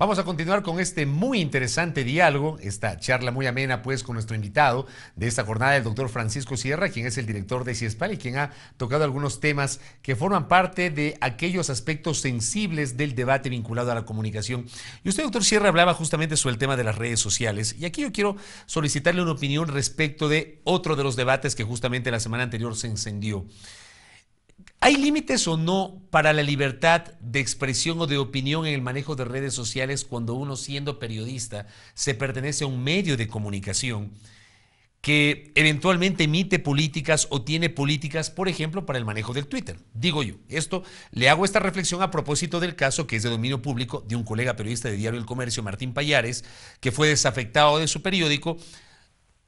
Vamos a continuar con este muy interesante diálogo, esta charla muy amena pues con nuestro invitado de esta jornada, el doctor Francisco Sierra, quien es el director de CIESPAL y quien ha tocado algunos temas que forman parte de aquellos aspectos sensibles del debate vinculado a la comunicación. Y usted, doctor Sierra, hablaba justamente sobre el tema de las redes sociales y aquí yo quiero solicitarle una opinión respecto de otro de los debates que justamente la semana anterior se encendió. ¿Hay límites o no para la libertad de expresión o de opinión en el manejo de redes sociales cuando uno siendo periodista se pertenece a un medio de comunicación que eventualmente emite políticas o tiene políticas, por ejemplo, para el manejo del Twitter? Digo yo, esto le hago esta reflexión a propósito del caso que es de dominio público de un colega periodista de Diario El Comercio, Martín Payares, que fue desafectado de su periódico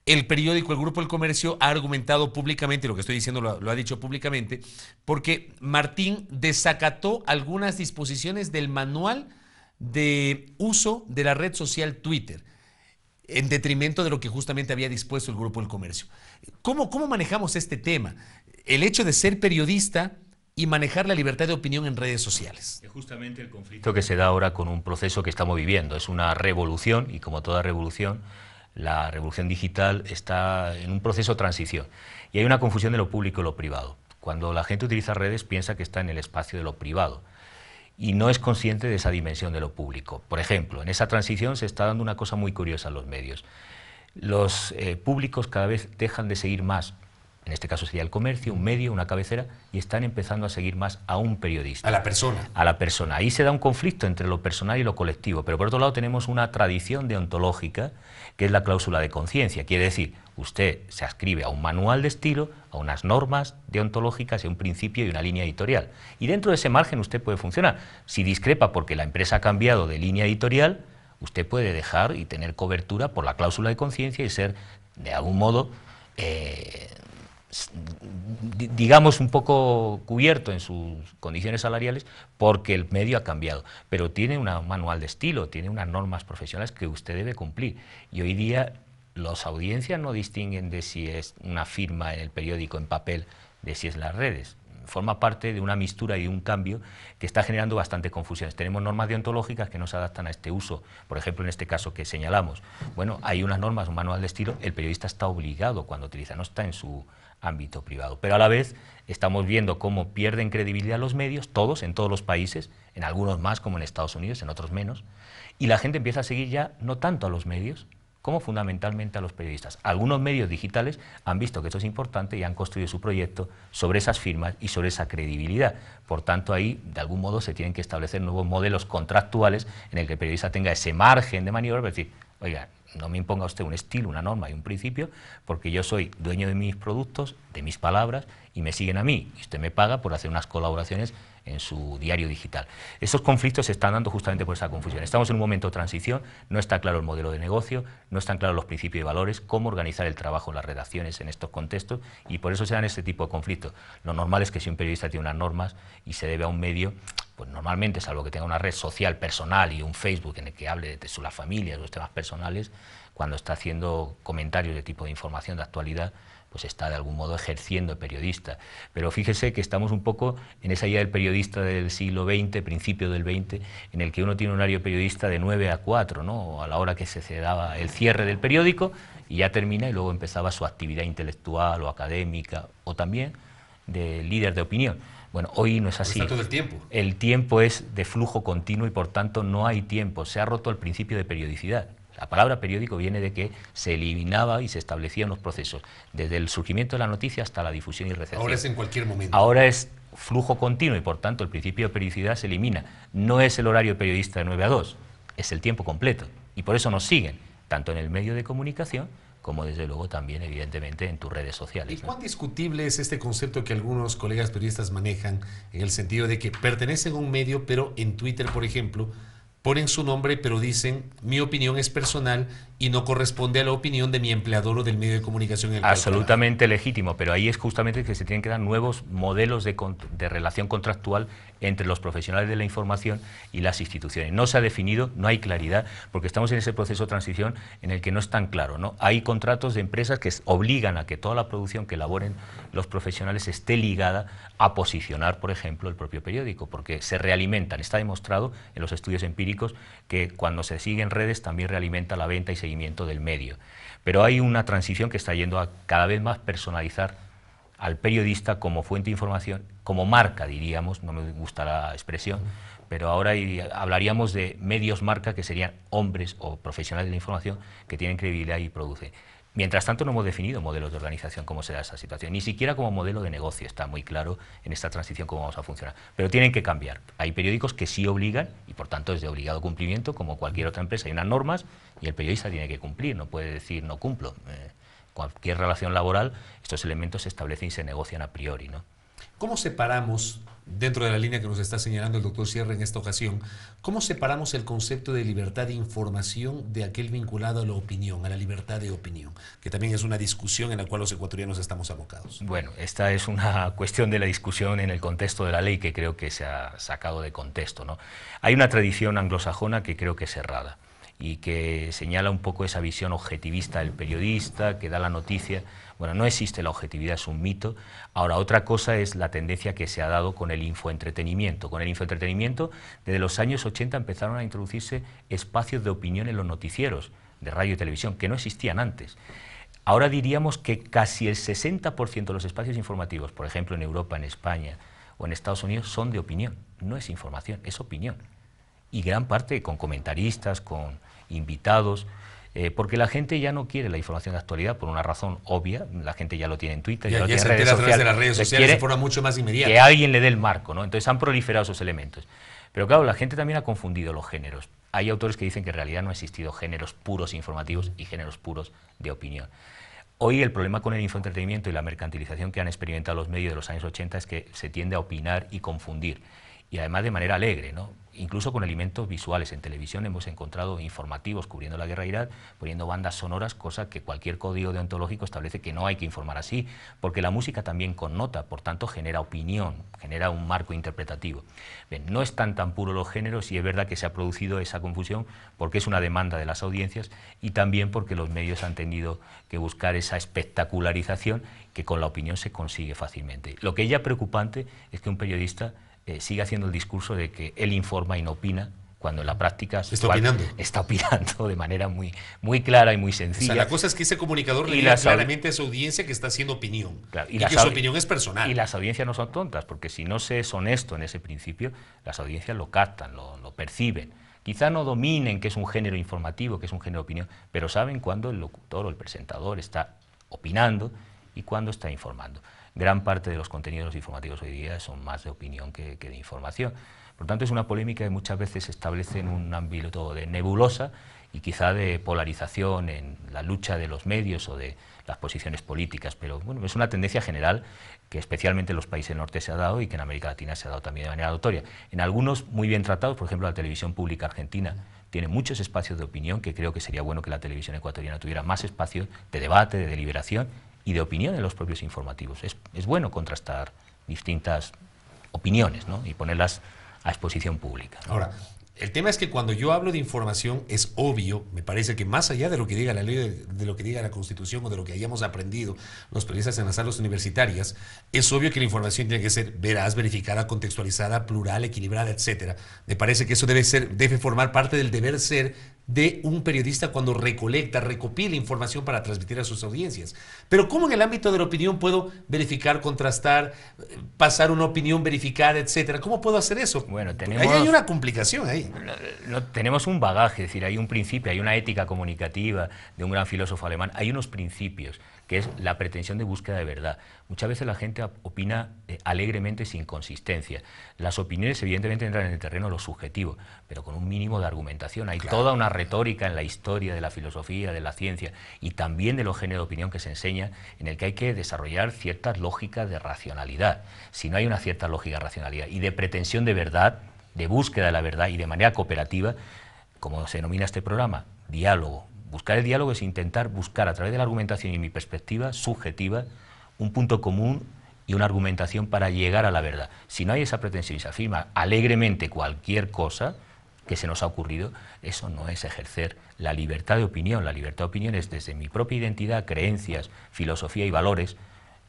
el periódico, el Grupo El Comercio, ha argumentado públicamente, lo que estoy diciendo lo, ha dicho públicamente, porque Martín desacató algunas disposiciones del manual de uso de la red social Twitter, en detrimento de lo que justamente había dispuesto el Grupo El Comercio. ¿Cómo, cómo manejamos este tema? El hecho de ser periodista y manejar la libertad de opinión en redes sociales. Es justamente el conflicto que se da ahora con un proceso que estamos viviendo. Es una revolución y como toda revolución la revolución digital está en un proceso de transición y hay una confusión de lo público y lo privado. Cuando la gente utiliza redes piensa que está en el espacio de lo privado y no es consciente de esa dimensión de lo público. Por ejemplo, en esa transición se está dando una cosa muy curiosa en los medios. Los eh, públicos cada vez dejan de seguir más en este caso sería el comercio, un medio, una cabecera, y están empezando a seguir más a un periodista. A la persona. A la persona. Ahí se da un conflicto entre lo personal y lo colectivo, pero por otro lado tenemos una tradición deontológica, que es la cláusula de conciencia. Quiere decir, usted se ascribe a un manual de estilo, a unas normas deontológicas, y a un principio y una línea editorial. Y dentro de ese margen usted puede funcionar. Si discrepa porque la empresa ha cambiado de línea editorial, usted puede dejar y tener cobertura por la cláusula de conciencia y ser, de algún modo, eh, digamos, un poco cubierto en sus condiciones salariales porque el medio ha cambiado, pero tiene un manual de estilo, tiene unas normas profesionales que usted debe cumplir. Y hoy día las audiencias no distinguen de si es una firma en el periódico, en papel, de si es las redes. Forma parte de una mistura y de un cambio que está generando bastante confusiones. Tenemos normas deontológicas que no se adaptan a este uso. Por ejemplo, en este caso que señalamos, bueno, hay unas normas, un manual de estilo, el periodista está obligado cuando utiliza, no está en su ámbito privado. Pero a la vez estamos viendo cómo pierden credibilidad los medios, todos, en todos los países, en algunos más como en Estados Unidos, en otros menos, y la gente empieza a seguir ya no tanto a los medios, como fundamentalmente a los periodistas. Algunos medios digitales han visto que esto es importante y han construido su proyecto sobre esas firmas y sobre esa credibilidad. Por tanto, ahí, de algún modo, se tienen que establecer nuevos modelos contractuales en el que el periodista tenga ese margen de maniobra, para decir, oiga, no me imponga usted un estilo, una norma y un principio, porque yo soy dueño de mis productos, de mis palabras, y me siguen a mí. Y usted me paga por hacer unas colaboraciones en su diario digital. Esos conflictos se están dando justamente por esa confusión. Estamos en un momento de transición, no está claro el modelo de negocio, no están claros los principios y valores, cómo organizar el trabajo, las redacciones en estos contextos, y por eso se dan este tipo de conflictos. Lo normal es que si un periodista tiene unas normas y se debe a un medio, pues normalmente, salvo que tenga una red social personal y un Facebook en el que hable de su, la familia, de los temas personales, cuando está haciendo comentarios de tipo de información de actualidad, pues está de algún modo ejerciendo periodista. Pero fíjese que estamos un poco en esa idea del periodista del siglo XX, principio del XX, en el que uno tiene un horario periodista de 9 a 4, ¿no? a la hora que se daba el cierre del periódico y ya termina y luego empezaba su actividad intelectual o académica o también de líder de opinión. Bueno, hoy no es así. El tiempo es de flujo continuo y por tanto no hay tiempo. Se ha roto el principio de periodicidad. La palabra periódico viene de que se eliminaba y se establecían los procesos, desde el surgimiento de la noticia hasta la difusión y recepción. Ahora es en cualquier momento. Ahora es flujo continuo y por tanto el principio de periodicidad se elimina. No es el horario periodista de 9 a 2, es el tiempo completo. Y por eso nos siguen, tanto en el medio de comunicación como desde luego también evidentemente en tus redes sociales. ¿Y cuán discutible es este concepto que algunos colegas periodistas manejan en el sentido de que pertenecen a un medio, pero en Twitter, por ejemplo, ponen su nombre, pero dicen mi opinión es personal y no corresponde a la opinión de mi empleador o del medio de comunicación. En el Absolutamente legítimo, pero ahí es justamente que se tienen que dar nuevos modelos de, de, relación contractual entre los profesionales de la información y las instituciones. No se ha definido, no hay claridad, porque estamos en ese proceso de transición en el que no es tan claro. ¿no? Hay contratos de empresas que obligan a que toda la producción que elaboren los profesionales esté ligada a posicionar, por ejemplo, el propio periódico, porque se realimentan. Está demostrado en los estudios empíricos que cuando se siguen redes también realimenta la venta y se del medio. Pero hay una transición que está yendo a cada vez más personalizar al periodista como fuente de información, como marca, diríamos, no me gusta la expresión, pero ahora hablaríamos de medios marca que serían hombres o profesionales de la información que tienen credibilidad y producen. Mientras tanto, no hemos definido modelos de organización cómo será esa situación. Ni siquiera como modelo de negocio está muy claro en esta transición cómo vamos a funcionar. Pero tienen que cambiar. Hay periódicos que sí obligan, y por tanto es de obligado cumplimiento, como cualquier otra empresa. Hay unas normas y el periodista tiene que cumplir, no puede decir no cumplo. Eh, cualquier relación laboral, estos elementos se establecen y se negocian a priori. ¿no? ¿Cómo separamos dentro de la línea que nos está señalando el doctor Sierra en esta ocasión, ¿cómo separamos el concepto de libertad de información de aquel vinculado a la opinión, a la libertad de opinión, que también es una discusión en la cual los ecuatorianos estamos abocados? Bueno, esta es una cuestión de la discusión en el contexto de la ley que creo que se ha sacado de contexto. ¿no? Hay una tradición anglosajona que creo que es errada y que señala un poco esa visión objetivista del periodista, que da la noticia. Bueno, no existe la objetividad, es un mito. Ahora, otra cosa es la tendencia que se ha dado con el infoentretenimiento. Con el infoentretenimiento, desde los años 80 empezaron a introducirse espacios de opinión en los noticieros de radio y televisión, que no existían antes. Ahora diríamos que casi el 60% de los espacios informativos, por ejemplo en Europa, en España o en Estados Unidos, son de opinión. No es información, es opinión. Y gran parte con comentaristas, con, invitados, eh, porque la gente ya no quiere la información de actualidad por una razón obvia, la gente ya lo tiene en Twitter, ya, se redes a través de las redes sociales de forma mucho más inmediata. Que alguien le dé el marco, ¿no? Entonces han proliferado esos elementos. Pero claro, la gente también ha confundido los géneros. Hay autores que dicen que en realidad no ha existido géneros puros informativos y géneros puros de opinión. Hoy el problema con el infoentretenimiento y la mercantilización que han experimentado los medios de los años 80 es que se tiende a opinar y confundir y además de manera alegre, ¿no? incluso con elementos visuales. En televisión hemos encontrado informativos cubriendo la guerra poniendo bandas sonoras, cosa que cualquier código deontológico establece que no hay que informar así, porque la música también connota, por tanto genera opinión, genera un marco interpretativo. no están tan puros los géneros y es verdad que se ha producido esa confusión porque es una demanda de las audiencias y también porque los medios han tenido que buscar esa espectacularización que con la opinión se consigue fácilmente. Lo que ya preocupante es que un periodista eh, sigue haciendo el discurso de que él informa y no opina, cuando en la práctica está opinando, de manera muy, muy clara y muy sencilla. la cosa es que ese comunicador le dice claramente a su audiencia que está haciendo opinión y, que su opinión es personal. Y las audiencias no son tontas, porque si no se es honesto en ese principio, las audiencias lo captan, lo, lo perciben. Quizá no dominen que es un género informativo, que es un género de opinión, pero saben cuándo el locutor o el presentador está opinando y cuándo está informando gran parte de los contenidos informativos hoy día son más de opinión que, de información. Por tanto, es una polémica que muchas veces se establece en un ámbito de nebulosa y quizá de polarización en la lucha de los medios o de las posiciones políticas, pero bueno, es una tendencia general que especialmente en los países del norte se ha dado y que en América Latina se ha dado también de manera notoria. En algunos muy bien tratados, por ejemplo la televisión pública argentina tiene muchos espacios de opinión que creo que sería bueno que la televisión ecuatoriana tuviera más espacios de debate, de deliberación y de opinión en los propios informativos. Es, bueno contrastar distintas opiniones y ponerlas a exposición pública. Ahora, el tema es que cuando yo hablo de información es obvio, me parece que más allá de lo que diga la ley, de, lo que diga la Constitución o de lo que hayamos aprendido los periodistas en las salas universitarias, es obvio que la información tiene que ser veraz, verificada, contextualizada, plural, equilibrada, etcétera. Me parece que eso debe ser, debe formar parte del deber ser de un periodista cuando recolecta, recopila información para transmitir a sus audiencias. Pero ¿cómo en el ámbito de la opinión puedo verificar, contrastar, pasar una opinión verificar, etcétera? ¿Cómo puedo hacer eso? Bueno, tenemos... Ahí hay una complicación ahí. tenemos un bagaje, es decir, hay un principio, hay una ética comunicativa de un gran filósofo alemán, hay unos principios que es la pretensión de búsqueda de verdad. Muchas veces la gente opina eh, alegremente sin consistencia. Las opiniones evidentemente entran en el terreno de lo subjetivo, pero con un mínimo de argumentación. Hay toda una retórica en la historia de la filosofía, de la ciencia y también de los géneros de opinión que se enseña en el que hay que desarrollar ciertas lógicas de racionalidad. Si no hay una cierta lógica de racionalidad y de pretensión de verdad, de búsqueda de la verdad y de manera cooperativa, como se denomina este programa, diálogo, buscar el diálogo es intentar buscar a través de la argumentación y mi perspectiva subjetiva un punto común y una argumentación para llegar a la verdad. Si no hay esa pretensión y se afirma alegremente cualquier cosa que se nos ha ocurrido, eso no es ejercer la libertad de opinión. La libertad de opinión es desde mi propia identidad, creencias, filosofía y valores,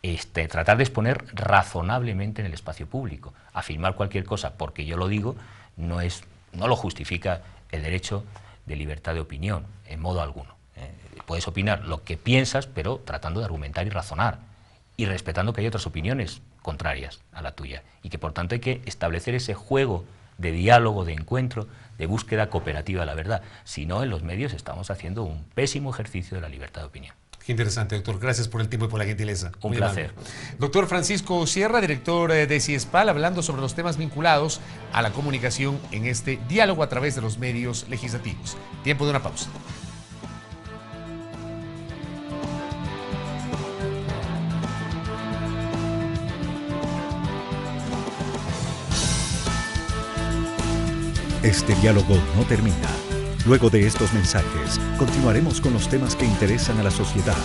este, tratar de exponer razonablemente en el espacio público. Afirmar cualquier cosa porque yo lo digo no, es, no lo justifica el derecho de libertad de opinión, en modo alguno. ¿eh? puedes opinar lo que piensas, pero tratando de argumentar y razonar, y respetando que hay otras opiniones contrarias a la tuya, y que por tanto hay que establecer ese juego de diálogo, de encuentro, de búsqueda cooperativa de la verdad. Si no, en los medios estamos haciendo un pésimo ejercicio de la libertad de opinión. Qué interesante, doctor. Gracias por el tiempo y por la gentileza. Un placer. Doctor Francisco Sierra, director eh, de CIESPAL, hablando sobre los temas vinculados a la comunicación en este diálogo a través de los medios legislativos. Tiempo de una pausa. Este diálogo no termina Luego de estos mensajes, continuaremos con los temas que interesan a la sociedad